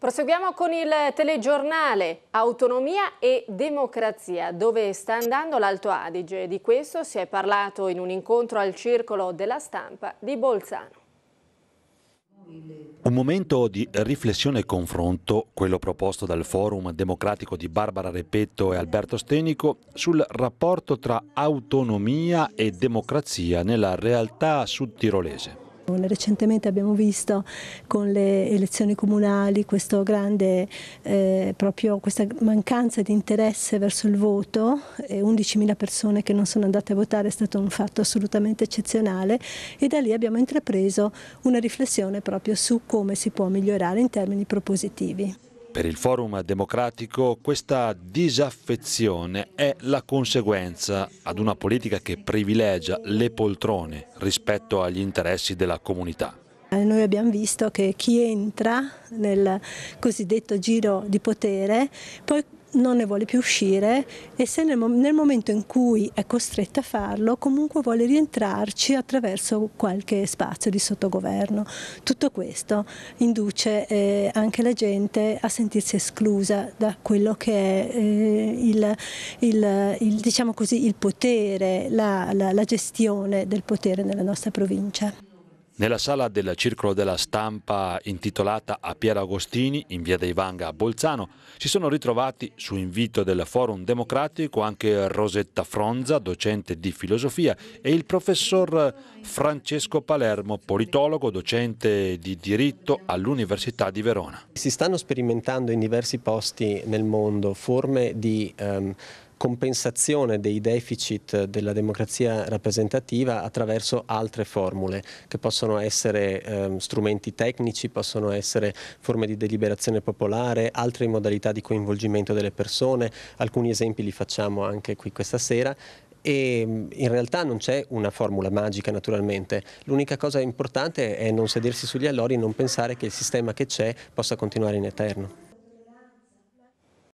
Proseguiamo con il telegiornale Autonomia e Democrazia, dove sta andando l'Alto Adige. Di questo si è parlato in un incontro al Circolo della Stampa di Bolzano. Un momento di riflessione e confronto, quello proposto dal Forum Democratico di Barbara Repetto e Alberto Stenico, sul rapporto tra autonomia e democrazia nella realtà sudtirolese. Recentemente abbiamo visto con le elezioni comunali grande, eh, questa mancanza di interesse verso il voto, 11.000 persone che non sono andate a votare è stato un fatto assolutamente eccezionale e da lì abbiamo intrapreso una riflessione proprio su come si può migliorare in termini propositivi. Per il Forum Democratico questa disaffezione è la conseguenza ad una politica che privilegia le poltrone rispetto agli interessi della comunità. Eh, noi abbiamo visto che chi entra nel cosiddetto giro di potere poi non ne vuole più uscire e se nel, nel, momento in cui è costretta a farlo comunque vuole rientrarci attraverso qualche spazio di sottogoverno. Tutto questo induce eh, anche la gente a sentirsi esclusa da quello che è eh, il, il, il, diciamo così, il, potere, la, la, la gestione del potere nella nostra provincia. Nella sala del Circolo della Stampa intitolata a Piero Agostini in via dei Vanga a Bolzano si sono ritrovati su invito del Forum Democratico anche Rosetta Fronza, docente di filosofia, e il professor Francesco Palermo, politologo, docente di diritto all'Università di Verona. Si stanno sperimentando in diversi posti nel mondo forme di... Um, compensazione dei deficit della democrazia rappresentativa attraverso altre formule che possono essere eh, strumenti tecnici, possono essere forme di deliberazione popolare, altre modalità di coinvolgimento delle persone, alcuni esempi li facciamo anche qui questa sera e mm, in realtà non c'è una formula magica naturalmente, l'unica cosa importante è non sedersi sugli allori e non pensare che il sistema che c'è possa continuare in eterno.